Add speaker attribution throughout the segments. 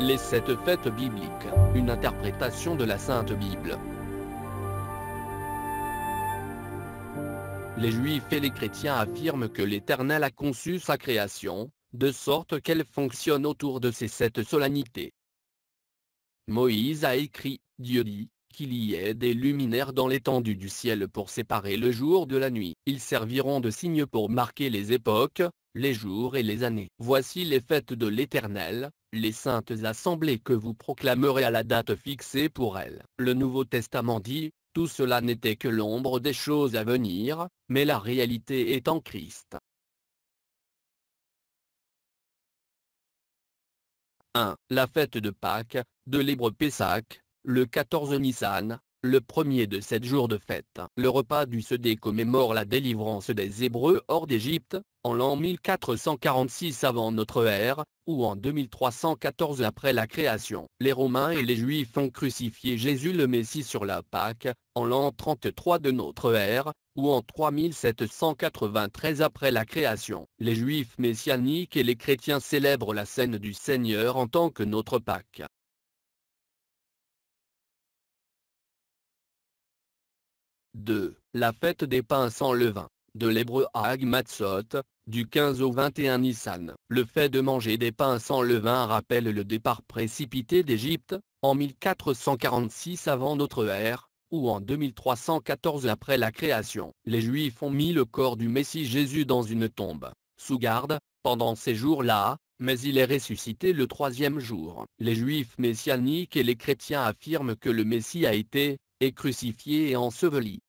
Speaker 1: Les sept fêtes bibliques, une interprétation de la Sainte Bible. Les Juifs et les chrétiens affirment que l'Éternel a conçu sa création, de sorte qu'elle fonctionne autour de ces sept solennités. Moïse a écrit, Dieu dit, qu'il y ait des luminaires dans l'étendue du ciel pour séparer le jour de la nuit. Ils serviront de signes pour marquer les époques, les jours et les années. Voici les fêtes de l'Éternel, les saintes assemblées que vous proclamerez à la date fixée pour elles. Le Nouveau Testament dit, tout cela n'était que l'ombre des choses à venir,
Speaker 2: mais la réalité est en Christ. 1. La fête de Pâques, de l'hébreu Pessac,
Speaker 1: le 14 Nissan, le premier de sept jours de fête. Le repas du Sedé commémore la délivrance des Hébreux hors d'Égypte, en l'an 1446 avant notre ère, ou en 2314 après la création. Les Romains et les Juifs ont
Speaker 2: crucifié
Speaker 1: Jésus le Messie sur la Pâque, en l'an 33 de notre ère, ou en 3793 après la création. Les Juifs messianiques et les chrétiens
Speaker 2: célèbrent la scène du Seigneur en tant que notre Pâque. 2. La fête des pains sans levain. De l'hébreu à Matzot, du 15 au 21 Nissan. Le fait de
Speaker 1: manger des pains sans levain rappelle le départ précipité d'Égypte, en 1446 avant notre ère, ou en 2314 après la création. Les Juifs ont mis le corps du Messie Jésus dans une tombe, sous garde, pendant ces jours-là, mais il est ressuscité le troisième jour. Les Juifs messianiques et les chrétiens affirment
Speaker 2: que le Messie a été, crucifié et enseveli.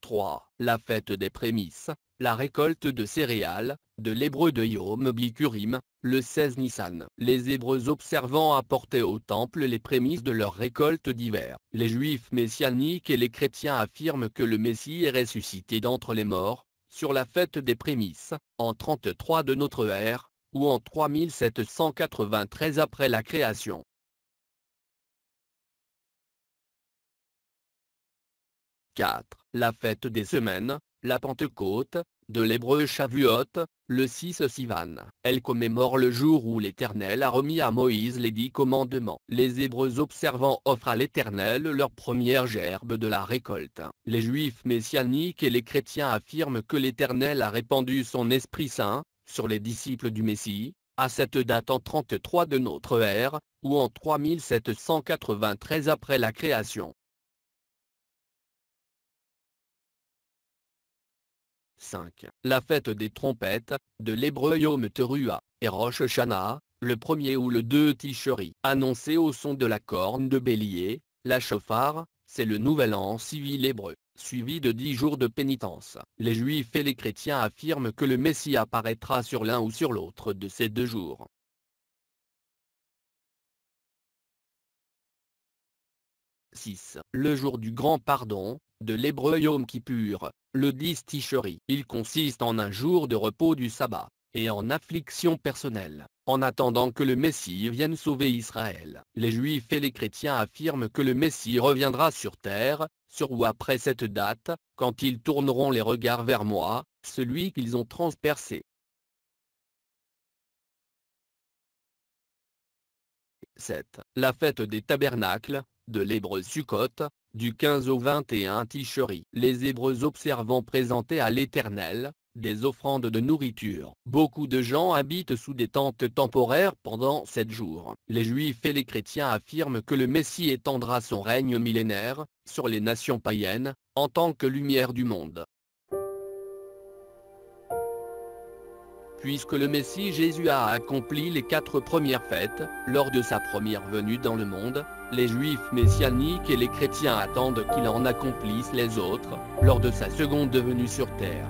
Speaker 2: 3. La fête des prémices, la
Speaker 1: récolte de céréales, de l'hébreu de Yom Bikurim, le 16 Nissan. Les hébreux observants apportaient au temple les prémices de leur récolte d'hiver. Les juifs messianiques et les chrétiens affirment que le Messie est ressuscité d'entre les morts, sur la
Speaker 2: fête des prémices, en 33 de notre ère, ou en 3793 après la création. 4. la fête des semaines, la Pentecôte,
Speaker 1: de l'hébreu Chavuot, le 6 Sivan. Elle commémore le jour où l'Éternel a remis à Moïse les dix commandements. Les Hébreux observants offrent à l'Éternel leur première gerbe de la récolte. Les Juifs messianiques et les chrétiens affirment que l'Éternel a répandu son Esprit Saint, sur les disciples du Messie, à cette date en 33
Speaker 2: de notre ère, ou en 3793 après la création. 5. La fête des trompettes, de l'hébreu Yom Terua, et Rosh Shana, le premier
Speaker 1: ou le deux Tishri, annoncé au son de la corne de bélier, la chauffard, c'est le nouvel an civil hébreu suivi de dix jours de pénitence. Les juifs et les chrétiens
Speaker 2: affirment que le Messie apparaîtra sur l'un ou sur l'autre de ces deux jours. 6. Le jour du grand pardon, de l'hébreu Yom Kippur, le 10 Tishri. Il consiste
Speaker 1: en un jour de repos du sabbat, et en affliction personnelle, en attendant que le Messie vienne sauver Israël. Les Juifs et les chrétiens affirment que le Messie reviendra sur
Speaker 2: terre, sur ou après cette date, quand ils tourneront les regards vers moi, celui qu'ils ont transpercé. 7. La fête des tabernacles, de l'hébreu Sukkot,
Speaker 1: du 15 au 21 Tishri. Les Hébreux observant présentés à l'Éternel, des offrandes de nourriture. Beaucoup de gens habitent sous des tentes temporaires pendant sept jours. Les juifs et les chrétiens affirment que le Messie étendra son règne millénaire, sur les nations païennes, en tant que lumière du monde. Puisque le Messie Jésus a accompli les quatre premières fêtes, lors de sa première venue dans le monde, les juifs messianiques et les chrétiens
Speaker 2: attendent qu'il en accomplisse les autres, lors de sa seconde venue sur terre.